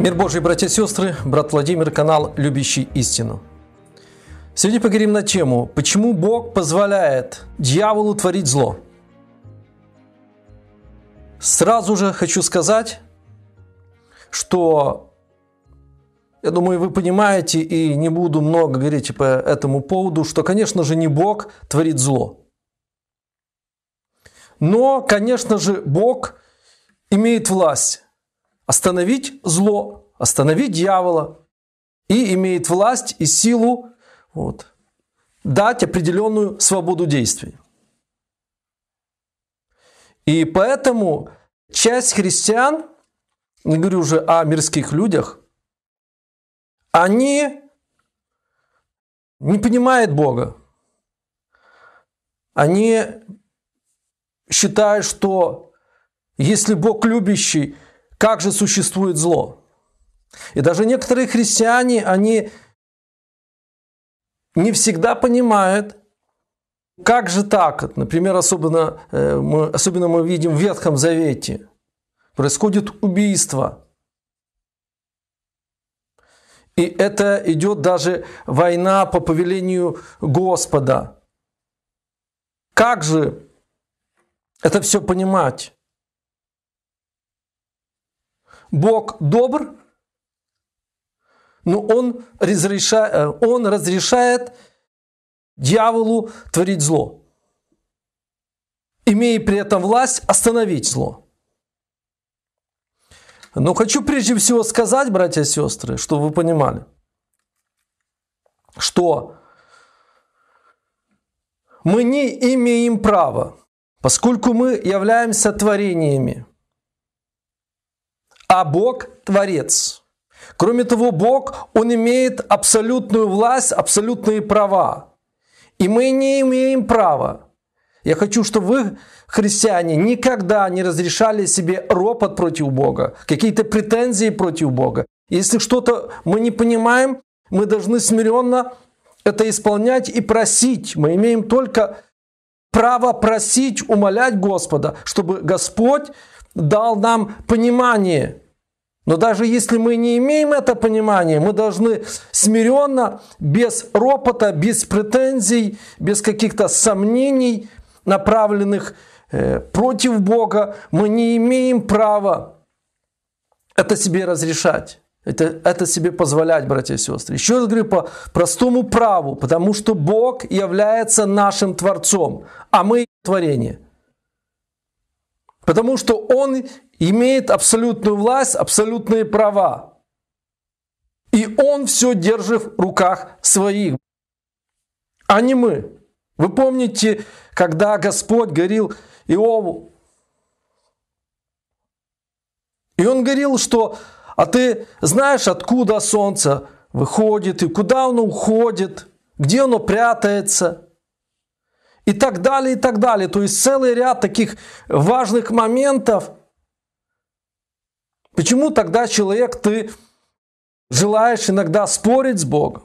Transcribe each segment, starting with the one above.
Мир Божий, братья и сестры, брат Владимир, канал «Любящий истину». Сегодня поговорим на тему «Почему Бог позволяет дьяволу творить зло?» Сразу же хочу сказать, что, я думаю, вы понимаете, и не буду много говорить по этому поводу, что, конечно же, не Бог творит зло. Но, конечно же, Бог имеет власть остановить зло, остановить дьявола и имеет власть и силу вот, дать определенную свободу действий. И поэтому часть христиан, не говорю уже о мирских людях, они не понимают Бога. Они считают, что если Бог любящий – как же существует зло. И даже некоторые христиане, они не всегда понимают, как же так, например, особенно э, мы, особенно мы видим в Ветхом Завете, происходит убийство. И это идет даже война по повелению Господа. Как же это все понимать? Бог добр, но он, разреша, э, он разрешает дьяволу творить зло, имея при этом власть остановить зло. Но хочу прежде всего сказать, братья и сестры, чтобы вы понимали, что мы не имеем права, поскольку мы являемся творениями, а Бог – Творец. Кроме того, Бог, Он имеет абсолютную власть, абсолютные права. И мы не имеем права. Я хочу, чтобы вы, христиане, никогда не разрешали себе ропот против Бога, какие-то претензии против Бога. Если что-то мы не понимаем, мы должны смиренно это исполнять и просить. Мы имеем только право просить, умолять Господа, чтобы Господь дал нам понимание, но даже если мы не имеем это понимание, мы должны смиренно, без ропота, без претензий, без каких-то сомнений, направленных э, против Бога, мы не имеем права это себе разрешать. Это, это себе позволять, братья и сестры. Еще раз говорю по простому праву, потому что Бог является нашим Творцом, а мы творение. Потому что Он имеет абсолютную власть, абсолютные права. И он все держит в руках своих, а не мы. Вы помните, когда Господь говорил Иову, и он говорил, что «А ты знаешь, откуда солнце выходит, и куда оно уходит, где оно прятается?» И так далее, и так далее. То есть целый ряд таких важных моментов – Почему тогда, человек, ты желаешь иногда спорить с Богом?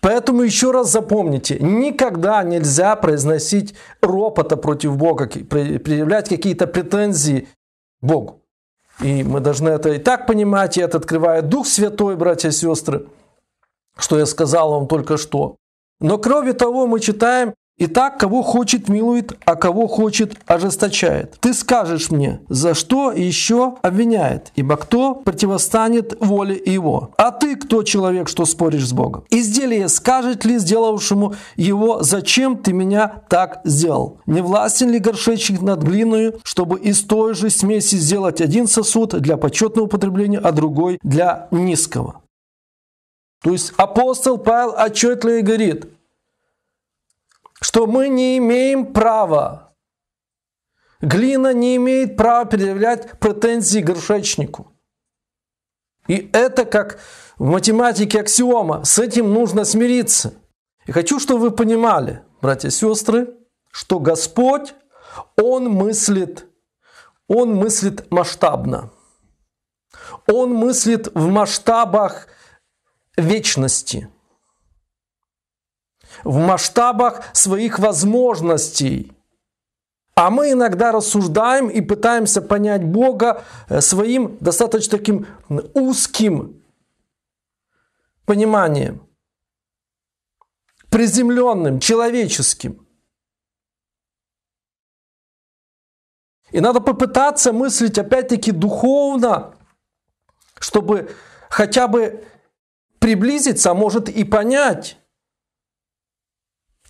Поэтому еще раз запомните, никогда нельзя произносить ропота против Бога, предъявлять какие-то претензии Богу. И мы должны это и так понимать, и это открывает Дух Святой, братья и сестры, что я сказал вам только что. Но кроме того, мы читаем, Итак, кого хочет милует, а кого хочет ожесточает. Ты скажешь мне, за что еще обвиняет, ибо кто противостанет воле его? А ты кто человек, что споришь с Богом? Изделие скажет ли сделавшему его, зачем ты меня так сделал? Не властен ли горшечник над глиною, чтобы из той же смеси сделать один сосуд для почетного употребления, а другой для низкого? То есть апостол Павел отчетливо говорит, что мы не имеем права, глина не имеет права предъявлять претензии горшечнику. И это как в математике аксиома, с этим нужно смириться. И хочу, чтобы вы понимали, братья и сестры, что Господь, Он мыслит, Он мыслит масштабно. Он мыслит в масштабах вечности – в масштабах своих возможностей. А мы иногда рассуждаем и пытаемся понять Бога э, своим достаточно таким узким пониманием, приземленным, человеческим. И надо попытаться мыслить опять-таки духовно, чтобы хотя бы приблизиться, а может и понять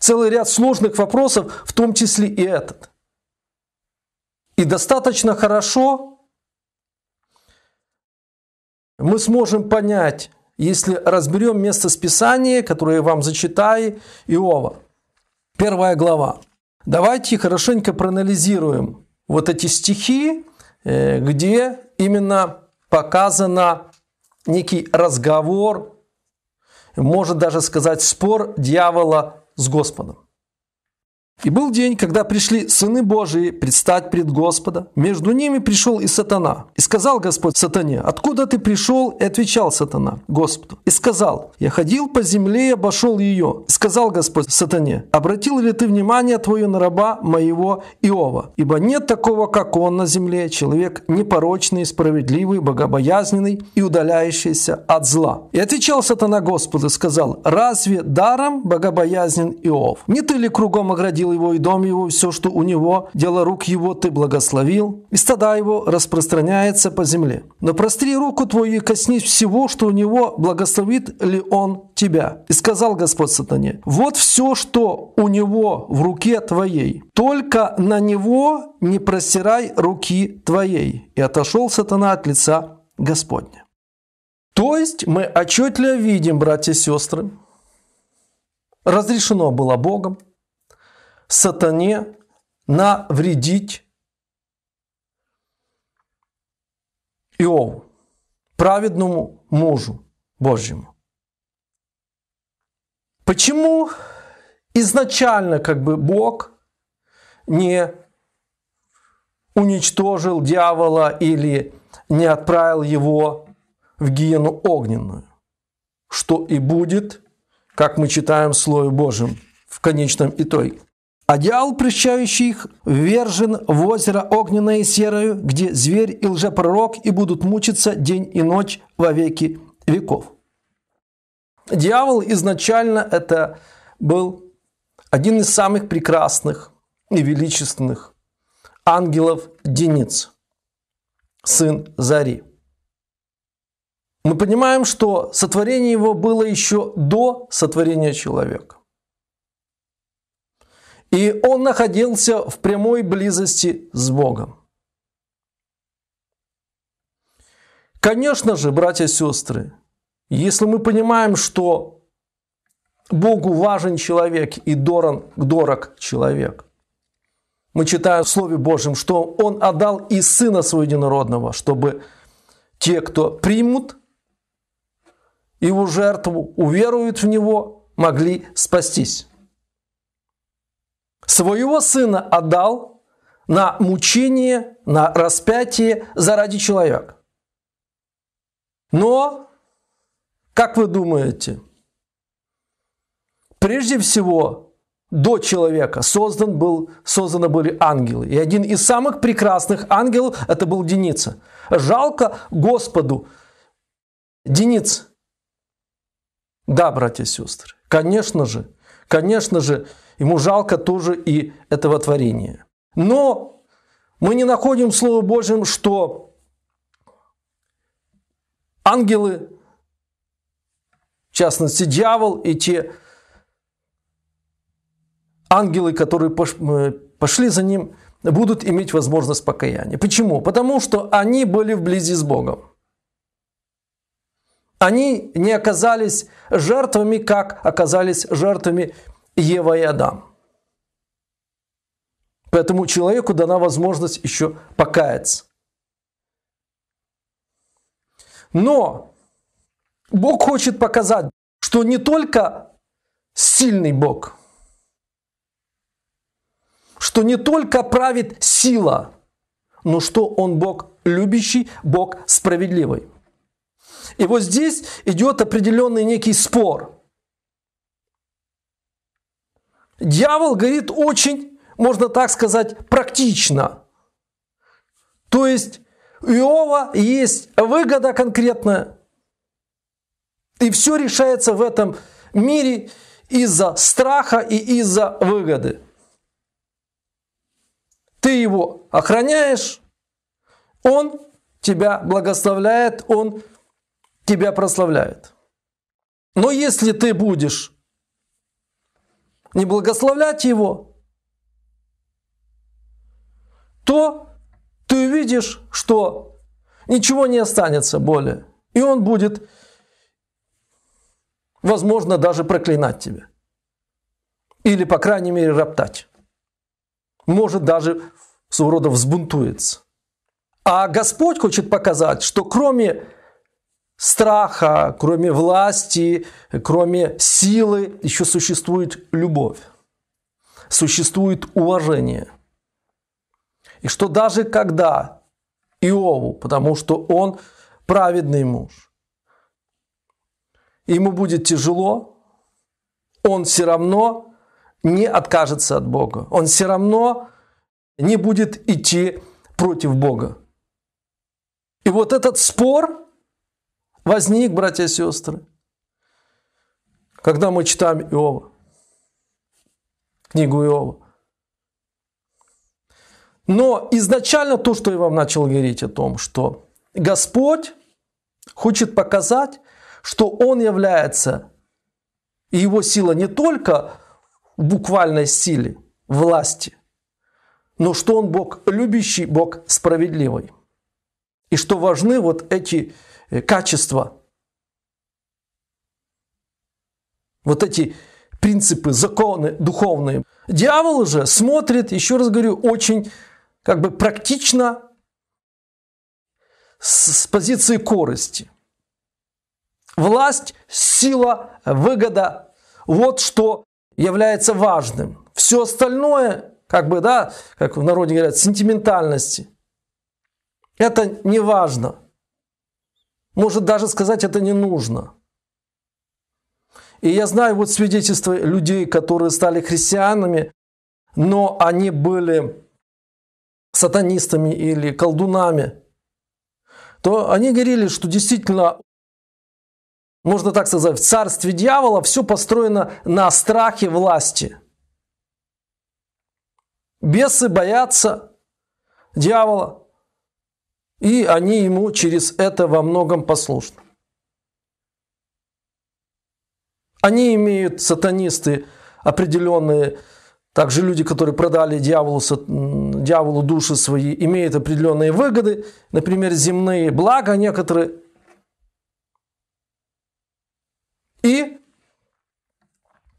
целый ряд сложных вопросов, в том числе и этот. И достаточно хорошо мы сможем понять, если разберем место списания, которое я вам зачитаю, Иова. Первая глава. Давайте хорошенько проанализируем вот эти стихи, э, где именно показано некий разговор, может даже сказать спор дьявола с Господом. И был день, когда пришли сыны Божии предстать пред Господа. Между ними пришел и сатана. И сказал Господь сатане, откуда ты пришел? И отвечал сатана Господу. И сказал, я ходил по земле и обошел ее. И сказал Господь сатане, обратил ли ты внимание твое на раба моего Иова? Ибо нет такого, как он на земле, человек непорочный, справедливый, богобоязненный и удаляющийся от зла. И отвечал сатана Господу, и сказал, разве даром богобоязнен Иов? Не ты ли кругом оградил Ангел его и дом его, все, что у него, дело рук его ты благословил, и стада его распространяется по земле. Но простри руку твою и коснись всего, что у него, благословит ли он тебя. И сказал Господь сатане, вот все, что у него в руке твоей, только на него не простирай руки твоей. И отошел сатана от лица Господня. То есть мы отчетливо видим, братья и сестры, разрешено было Богом, сатане навредить Иову, праведному мужу Божьему. Почему изначально как бы Бог не уничтожил дьявола или не отправил его в гиену огненную, что и будет, как мы читаем в Слове Божьем в конечном итоге. Одеал, прещающий их, ввержен в озеро огненное и серое, где зверь и лжепророк и будут мучиться день и ночь во веки веков. Дьявол изначально это был один из самых прекрасных и величественных ангелов Дениц, сын Зари. Мы понимаем, что сотворение его было еще до сотворения человека и он находился в прямой близости с Богом. Конечно же, братья и сестры, если мы понимаем, что Богу важен человек и дорог, дорог человек, мы читаем в Слове Божьем, что Он отдал и Сына Своего Единородного, чтобы те, кто примут его жертву, уверуют в Него, могли спастись. Своего сына отдал на мучение, на распятие заради человека. Но, как вы думаете, прежде всего до человека создан был, созданы были ангелы. И один из самых прекрасных ангелов – это был Деница. Жалко Господу. Дениц. Да, братья и сестры, конечно же, конечно же, Ему жалко тоже и этого творения. Но мы не находим в Слове Божьем, что ангелы, в частности дьявол и те ангелы, которые э, пошли за ним, будут иметь возможность покаяния. Почему? Потому что они были вблизи с Богом. Они не оказались жертвами, как оказались жертвами Ева и Адам. Поэтому человеку дана возможность еще покаяться. Но Бог хочет показать, что не только сильный Бог, что не только правит сила, но что Он Бог любящий, Бог справедливый. И вот здесь идет определенный некий спор – Дьявол говорит очень, можно так сказать, практично. То есть у Иова есть выгода конкретная. И все решается в этом мире из-за страха и из-за выгоды. Ты его охраняешь, он тебя благословляет, он тебя прославляет. Но если ты будешь не благословлять его, то ты увидишь, что ничего не останется более. И он будет, возможно, даже проклинать тебя. Или, по крайней мере, роптать. Может, даже сурода взбунтуется. А Господь хочет показать, что кроме страха, кроме власти, кроме силы еще существует любовь, существует уважение. И что даже когда Иову, потому что он праведный муж, ему будет тяжело, он все равно не откажется от Бога, он все равно не будет идти против Бога. И вот этот спор – возник, братья и сестры, когда мы читаем Иова, книгу Иова. Но изначально то, что я вам начал говорить о том, что Господь хочет показать, что Он является, и Его сила не только в буквальной силе, власти, но что Он Бог любящий, Бог справедливый. И что важны вот эти Э, качества. Вот эти принципы, законы духовные. Дьявол же смотрит, еще раз говорю, очень как бы практично с, позиции корости. Власть, сила, выгода – вот что является важным. Все остальное, как бы, да, как в народе говорят, сентиментальности – это не важно – может даже сказать это не нужно. И я знаю вот свидетельства людей, которые стали христианами, но они были сатанистами или колдунами, то они говорили, что действительно, можно так сказать, в царстве дьявола все построено на страхе власти. Бесы боятся дьявола – и они ему через это во многом послушны. Они имеют, сатанисты, определенные, также люди, которые продали дьяволу, дьяволу души свои, имеют определенные выгоды, например, земные блага некоторые. И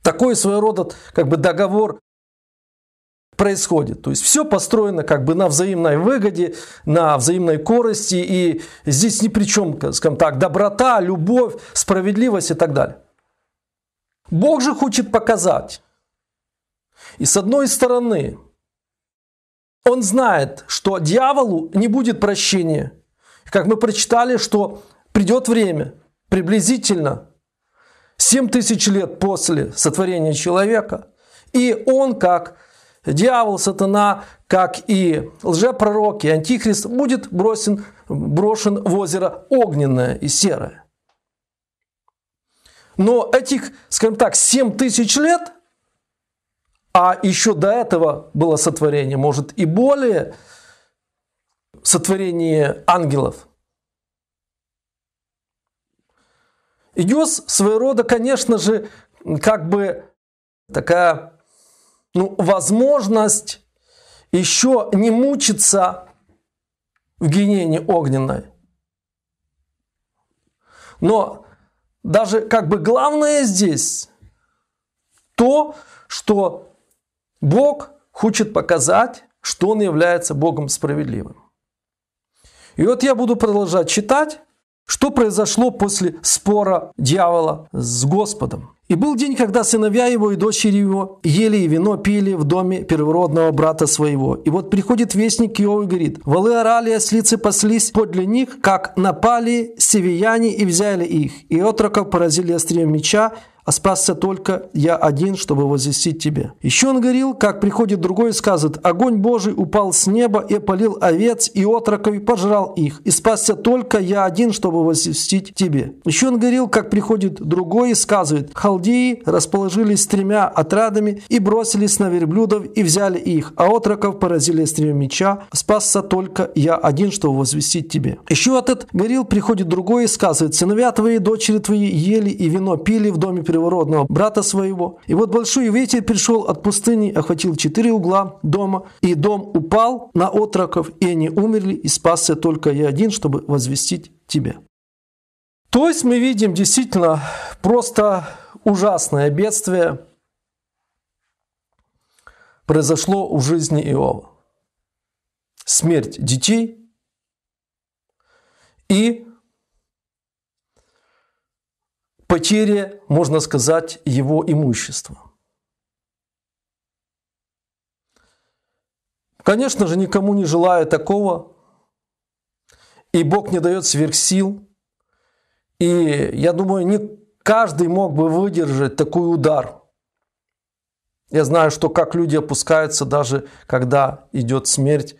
такой своего рода как бы договор происходит. То есть все построено как бы на взаимной выгоде, на взаимной корости, и здесь ни при чем, скажем так, доброта, любовь, справедливость и так далее. Бог же хочет показать. И с одной стороны, он знает, что дьяволу не будет прощения. Как мы прочитали, что придет время, приблизительно 7 тысяч лет после сотворения человека, и он, как Дьявол, сатана, как и лжепророк и антихрист, будет бросен, брошен в озеро огненное и серое. Но этих, скажем так, 7 тысяч лет, а еще до этого было сотворение, может и более, сотворение ангелов. Идиос своего рода, конечно же, как бы такая ну, возможность еще не мучиться в гиене огненной. Но даже как бы главное здесь то, что Бог хочет показать, что Он является Богом справедливым. И вот я буду продолжать читать. Что произошло после спора дьявола с Господом? И был день, когда сыновья его и дочери его ели и вино пили в доме первородного брата своего. И вот приходит вестник Иова и говорит, «Волы орали, ослицы а паслись подле них, как напали севияне и взяли их, и отроков поразили острием меча, Оспасся а только я один, чтобы возвестить тебе». Еще он говорил, как приходит другой и сказывает, «Огонь Божий упал с неба и полил овец и отроков и пожрал их, и спасся только я один, чтобы возвестить тебе». Еще он говорил, как приходит другой и сказывает, «Халдеи расположились тремя отрядами и бросились на верблюдов и взяли их, а отроков поразили острием меча, спасся только я один, чтобы возвестить тебе». Еще этот говорил, приходит другой и сказывает, «Сыновья твои, дочери твои ели и вино пили в доме первородного брата своего. И вот большой ветер пришел от пустыни, охватил четыре угла дома, и дом упал на отроков, и они умерли, и спасся только я один, чтобы возвестить тебе. То есть мы видим действительно просто ужасное бедствие произошло в жизни Иова. Смерть детей и потере, можно сказать, его имущества. Конечно же, никому не желаю такого, и Бог не дает сверхсил. И я думаю, не каждый мог бы выдержать такой удар. Я знаю, что как люди опускаются, даже когда идет смерть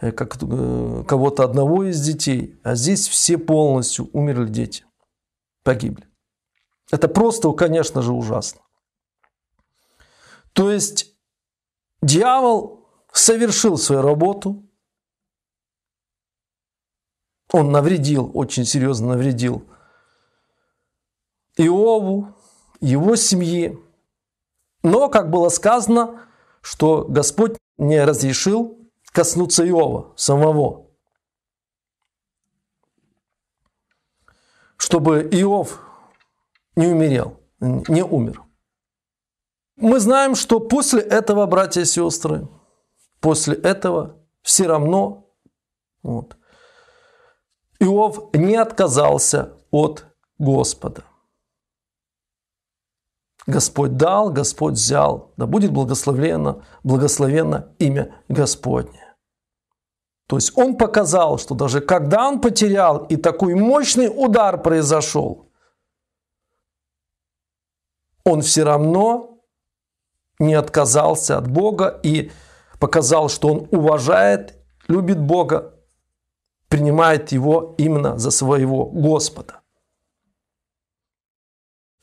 э, как э, кого-то одного из детей, а здесь все полностью умерли дети, погибли. Это просто, конечно же, ужасно. То есть дьявол совершил свою работу, он навредил, очень серьезно навредил Иову, его семье, Но, как было сказано, что Господь не разрешил коснуться Иова самого, чтобы Иов не умерел, не умер. Мы знаем, что после этого, братья и сестры, после этого все равно вот, Иов не отказался от Господа. Господь дал, Господь взял, да будет благословлено, благословенно имя Господне. То есть он показал, что даже когда он потерял и такой мощный удар произошел, он все равно не отказался от Бога и показал, что он уважает, любит Бога, принимает его именно за своего Господа.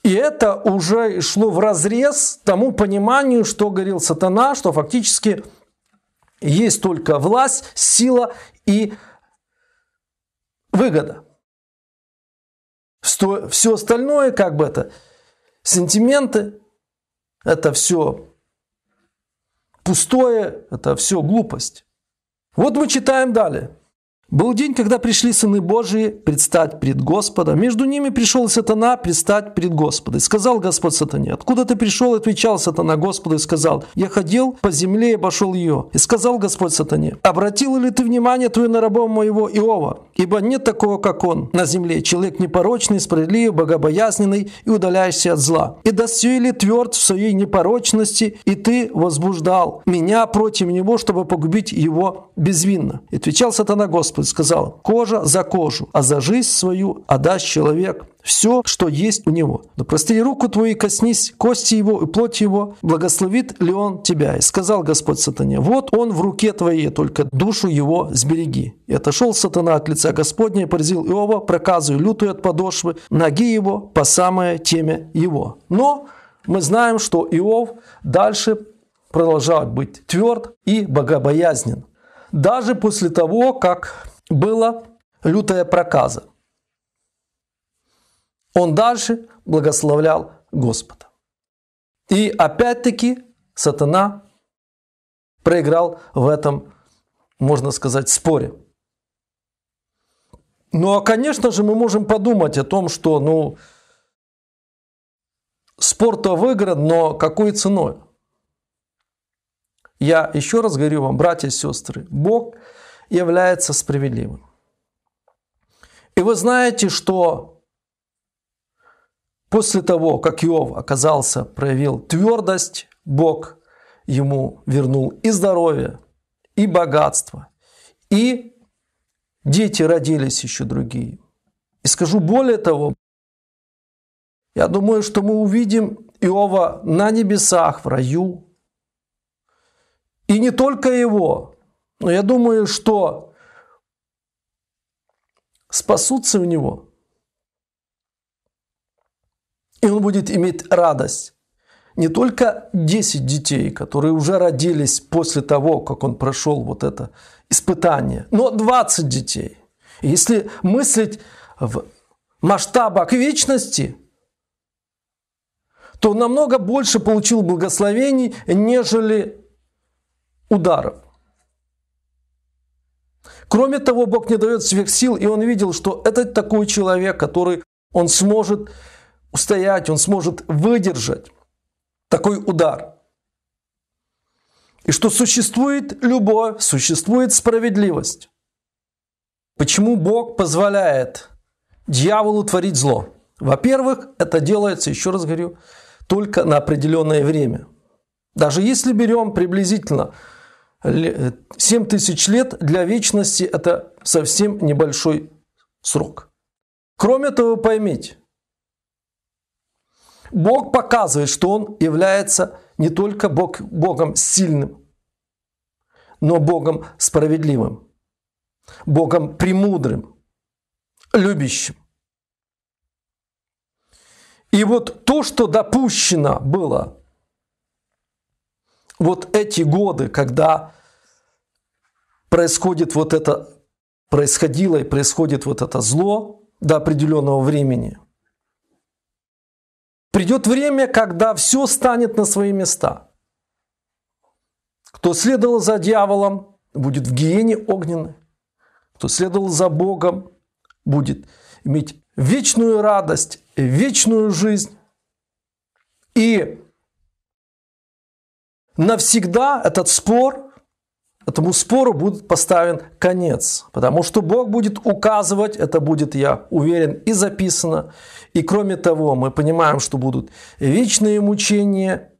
И это уже шло в разрез тому пониманию, что говорил сатана, что фактически есть только власть, сила и выгода. Что все остальное, как бы это, Сентименты – это все пустое, это все глупость. Вот мы читаем далее. Был день, когда пришли сыны Божии предстать пред Господом. Между ними пришел сатана предстать пред Господом. И сказал Господь сатане, откуда ты пришел? Отвечал сатана Господу и сказал, я ходил по земле и обошел ее. И сказал Господь сатане, обратил ли ты внимание твое на рабом моего Иова? Ибо нет такого, как он на земле. Человек непорочный, справедливый, богобоязненный и удаляешься от зла. И достиг ли тверд в своей непорочности, и ты возбуждал меня против него, чтобы погубить его безвинно. И отвечал сатана Господу, Господь сказал, кожа за кожу, а за жизнь свою отдаст человек все, что есть у него. Но простри руку твою и коснись кости его и плоть его, благословит ли он тебя. И сказал Господь сатане, вот он в руке твоей, только душу его сбереги. И отошел сатана от лица Господня и поразил Иова проказывая лютую от подошвы, ноги его по самое теме его. Но мы знаем, что Иов дальше продолжал быть тверд и богобоязнен. Даже после того, как была лютая проказа. Он дальше благословлял Господа. И опять-таки сатана проиграл в этом, можно сказать, споре. Ну а, конечно же, мы можем подумать о том, что, ну, спор-то выигран, но какой ценой? Я еще раз говорю вам, братья и сестры, Бог – является справедливым. И вы знаете, что после того, как Иов оказался, проявил твердость, Бог ему вернул и здоровье, и богатство, и дети родились еще другие. И скажу более того, я думаю, что мы увидим Иова на небесах, в раю. И не только его, но я думаю, что спасутся у него. И он будет иметь радость. Не только 10 детей, которые уже родились после того, как он прошел вот это испытание, но 20 детей. И если мыслить в масштабах вечности, то намного больше получил благословений, нежели ударов. Кроме того, Бог не дает сил, и он видел, что это такой человек, который он сможет устоять, он сможет выдержать такой удар. И что существует любовь, существует справедливость. Почему Бог позволяет дьяволу творить зло? Во-первых, это делается, еще раз говорю, только на определенное время. Даже если берем приблизительно 7 э, тысяч лет для вечности – это совсем небольшой срок. Кроме того, поймите, Бог показывает, что Он является не только Бог, Богом сильным, но Богом справедливым, Богом премудрым, любящим. И вот то, что допущено было вот эти годы, когда происходит вот это, происходило и происходит вот это зло до определенного времени, придет время, когда все станет на свои места. Кто следовал за дьяволом, будет в гиене огненной. Кто следовал за Богом, будет иметь вечную радость, вечную жизнь. И навсегда этот спор, этому спору будет поставлен конец. Потому что Бог будет указывать, это будет, я уверен, и записано. И кроме того, мы понимаем, что будут вечные мучения.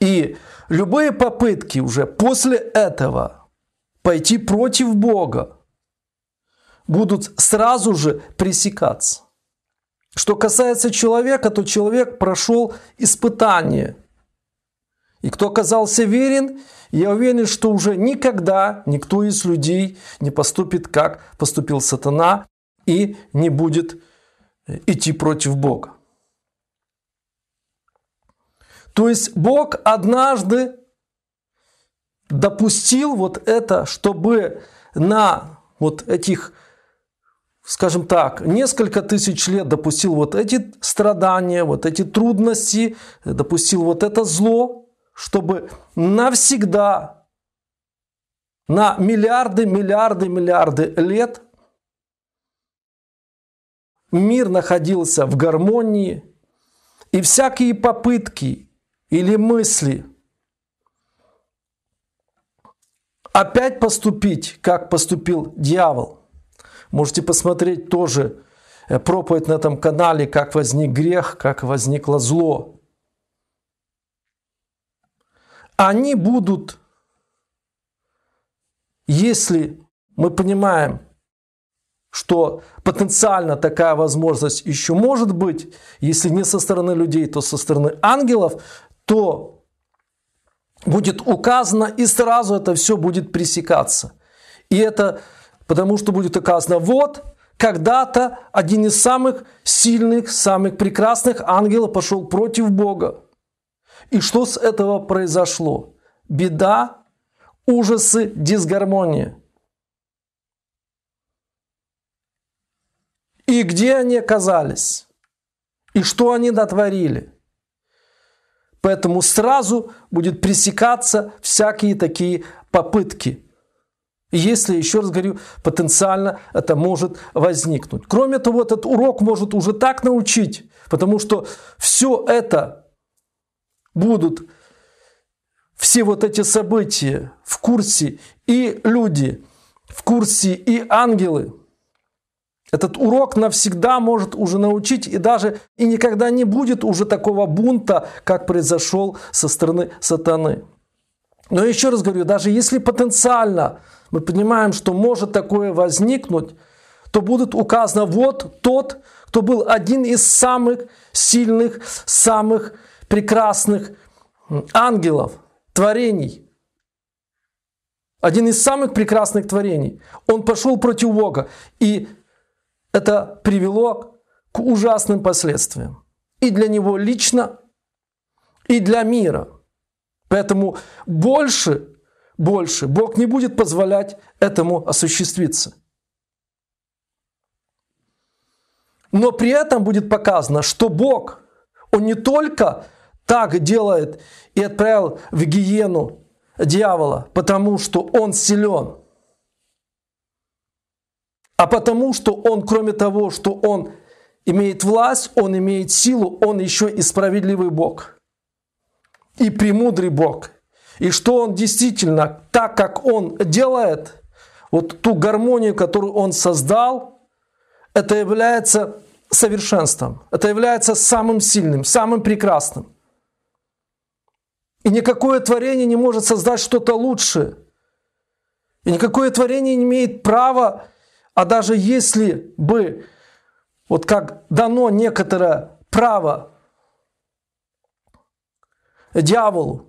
И любые попытки уже после этого пойти против Бога будут сразу же пресекаться. Что касается человека, то человек прошел испытание – и кто оказался верен, я уверен, что уже никогда никто из людей не поступит, как поступил сатана, и не будет э, идти против Бога. То есть Бог однажды допустил вот это, чтобы на вот этих, скажем так, несколько тысяч лет допустил вот эти страдания, вот эти трудности, допустил вот это зло, чтобы навсегда, на миллиарды, миллиарды, миллиарды лет мир находился в гармонии, и всякие попытки или мысли опять поступить, как поступил дьявол. Можете посмотреть тоже э, проповедь на этом канале, как возник грех, как возникло зло они будут, если мы понимаем, что потенциально такая возможность еще может быть, если не со стороны людей, то со стороны ангелов, то будет указано и сразу это все будет пресекаться. И это потому что будет указано, вот когда-то один из самых сильных, самых прекрасных ангелов пошел против Бога. И что с этого произошло? Беда, ужасы, дисгармония. И где они оказались? И что они натворили? Поэтому сразу будет пресекаться всякие такие попытки. если, еще раз говорю, потенциально это может возникнуть. Кроме того, этот урок может уже так научить, потому что все это будут все вот эти события в курсе и люди, в курсе и ангелы. Этот урок навсегда может уже научить и даже и никогда не будет уже такого бунта, как произошел со стороны сатаны. Но еще раз говорю, даже если потенциально мы понимаем, что может такое возникнуть, то будет указано вот тот, кто был один из самых сильных, самых прекрасных ангелов, творений. Один из самых прекрасных творений. Он пошел против Бога. И это привело к ужасным последствиям. И для него лично, и для мира. Поэтому больше, больше Бог не будет позволять этому осуществиться. Но при этом будет показано, что Бог, Он не только так делает и отправил в гиену дьявола, потому что он силен. А потому что он, кроме того, что он имеет власть, он имеет силу, он еще и справедливый Бог. И премудрый Бог. И что он действительно, так как он делает, вот ту гармонию, которую он создал, это является совершенством. Это является самым сильным, самым прекрасным. И никакое творение не может создать что-то лучшее. И никакое творение не имеет права, а даже если бы, вот как дано некоторое право дьяволу,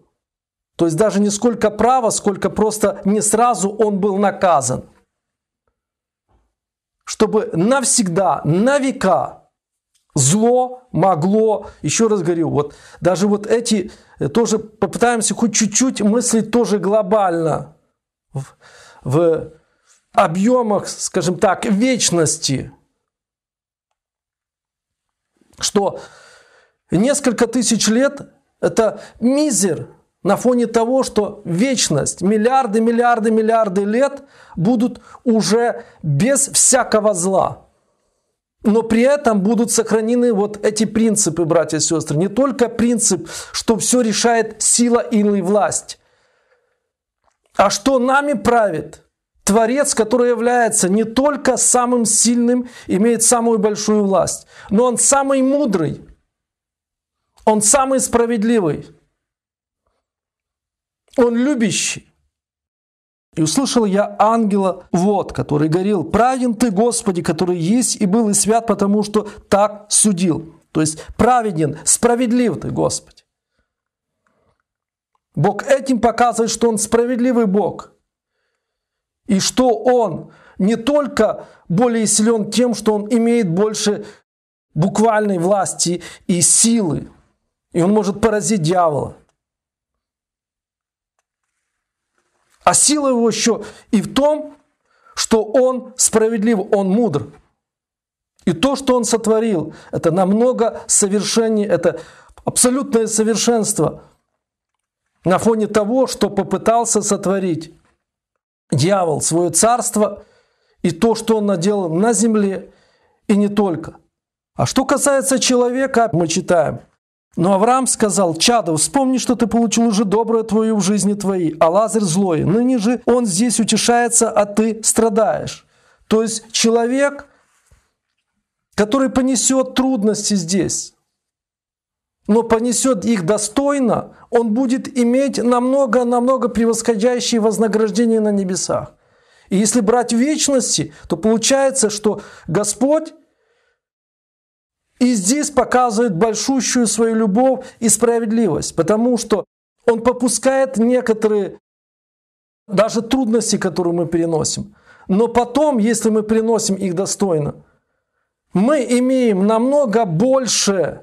то есть даже не сколько права, сколько просто не сразу он был наказан, чтобы навсегда, на века зло могло, еще раз говорю, вот даже вот эти Э, тоже попытаемся хоть чуть-чуть мыслить тоже глобально, в, в объемах, скажем так, вечности, что несколько тысяч лет – это мизер на фоне того, что вечность, миллиарды, миллиарды, миллиарды лет будут уже без всякого зла – но при этом будут сохранены вот эти принципы, братья и сестры. Не только принцип, что все решает сила или власть, а что нами правит. Творец, который является не только самым сильным, имеет самую большую власть, но он самый мудрый, он самый справедливый, он любящий, и услышал я ангела, вот, который говорил: праведен ты, Господи, который есть и был и свят, потому что так судил. То есть праведен, справедлив ты, Господи. Бог этим показывает, что Он справедливый Бог. И что Он не только более силен тем, что Он имеет больше буквальной власти и силы, и Он может поразить дьявола – А сила его еще и в том, что он справедлив, он мудр. И то, что он сотворил, это намного совершеннее, это абсолютное совершенство на фоне того, что попытался сотворить дьявол, свое царство и то, что он наделал на земле, и не только. А что касается человека, мы читаем – но Авраам сказал, «Чадо, вспомни, что ты получил уже доброе твое в жизни твоей, а Лазарь злой. Ныне же он здесь утешается, а ты страдаешь». То есть человек, который понесет трудности здесь, но понесет их достойно, он будет иметь намного-намного превосходящие вознаграждения на небесах. И если брать вечности, то получается, что Господь и здесь показывает большущую свою любовь и справедливость, потому что он попускает некоторые даже трудности, которые мы переносим. Но потом, если мы приносим их достойно, мы имеем намного больше,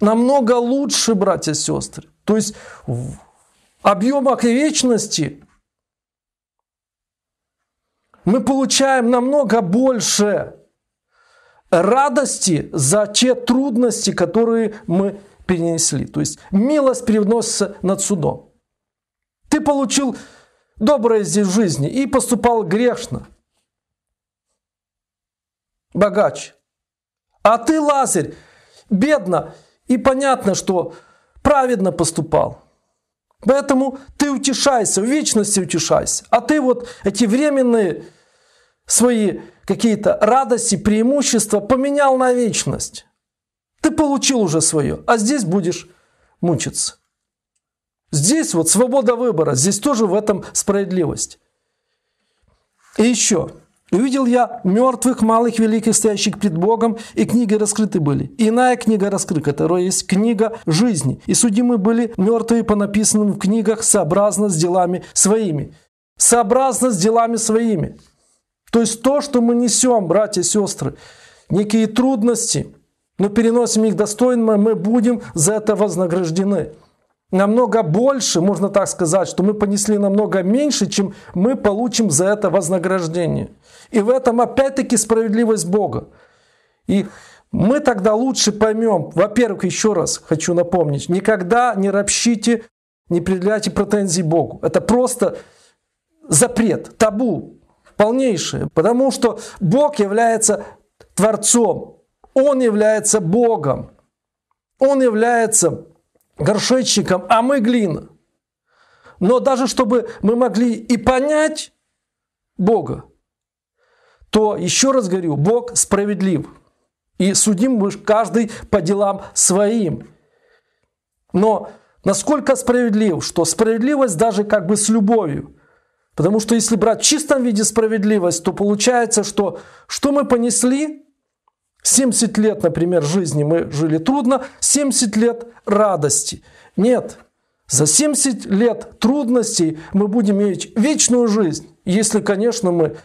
намного лучше, братья и сестры. То есть в объемах вечности мы получаем намного больше, радости за те трудности, которые мы перенесли. То есть милость привносится над судом. Ты получил доброе здесь в жизни и поступал грешно. Богач. А ты, Лазарь, бедно и понятно, что праведно поступал. Поэтому ты утешайся, в вечности утешайся. А ты вот эти временные свои какие-то радости, преимущества поменял на вечность. Ты получил уже свое, а здесь будешь мучиться. Здесь вот свобода выбора, здесь тоже в этом справедливость. И еще. «Увидел я мертвых, малых, великих, стоящих пред Богом, и книги раскрыты были. иная книга раскрыта, которая есть книга жизни. И судимы были мертвые по написанным в книгах сообразно с делами своими». Сообразно с делами своими. То есть то, что мы несем, братья и сестры, некие трудности, но переносим их достойно, мы будем за это вознаграждены. Намного больше, можно так сказать, что мы понесли намного меньше, чем мы получим за это вознаграждение. И в этом опять-таки справедливость Бога. И мы тогда лучше поймем, во-первых, еще раз хочу напомнить, никогда не ропщите, не предъявляйте претензий Богу. Это просто запрет, табу, полнейшее, потому что Бог является Творцом, Он является Богом, Он является горшечником, а мы глина. Но даже чтобы мы могли и понять Бога, то, еще раз говорю, Бог справедлив. И судим мы каждый по делам своим. Но насколько справедлив, что справедливость даже как бы с любовью – Потому что если брать в чистом виде справедливость, то получается, что что мы понесли? 70 лет, например, жизни мы жили трудно, 70 лет радости. Нет, за 70 лет трудностей мы будем иметь вечную жизнь, если, конечно, мы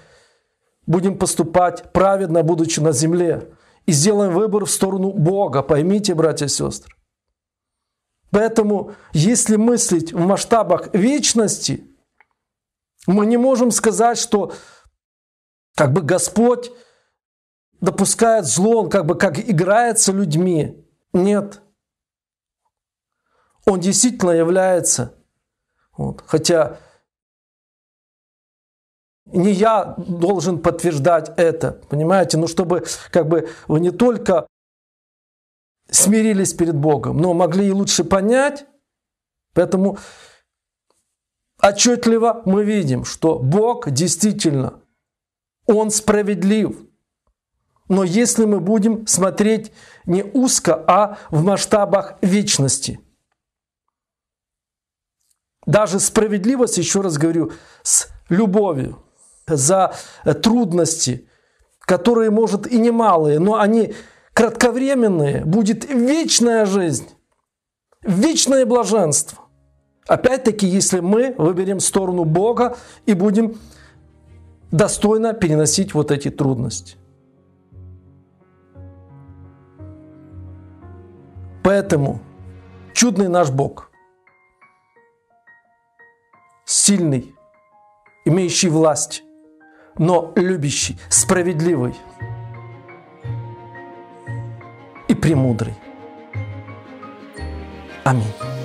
будем поступать праведно, будучи на земле, и сделаем выбор в сторону Бога, поймите, братья и сестры. Поэтому, если мыслить в масштабах вечности – мы не можем сказать, что как бы Господь допускает зло, Он как бы как играется людьми. Нет. Он действительно является. Вот. Хотя не я должен подтверждать это, понимаете? Но ну, чтобы как бы вы не только смирились перед Богом, но могли и лучше понять. Поэтому отчетливо мы видим, что Бог действительно, Он справедлив. Но если мы будем смотреть не узко, а в масштабах вечности. Даже справедливость, еще раз говорю, с любовью, за трудности, которые, может, и немалые, но они кратковременные, будет вечная жизнь, вечное блаженство. Опять-таки, если мы выберем сторону Бога и будем достойно переносить вот эти трудности. Поэтому чудный наш Бог, сильный, имеющий власть, но любящий, справедливый и премудрый. Аминь.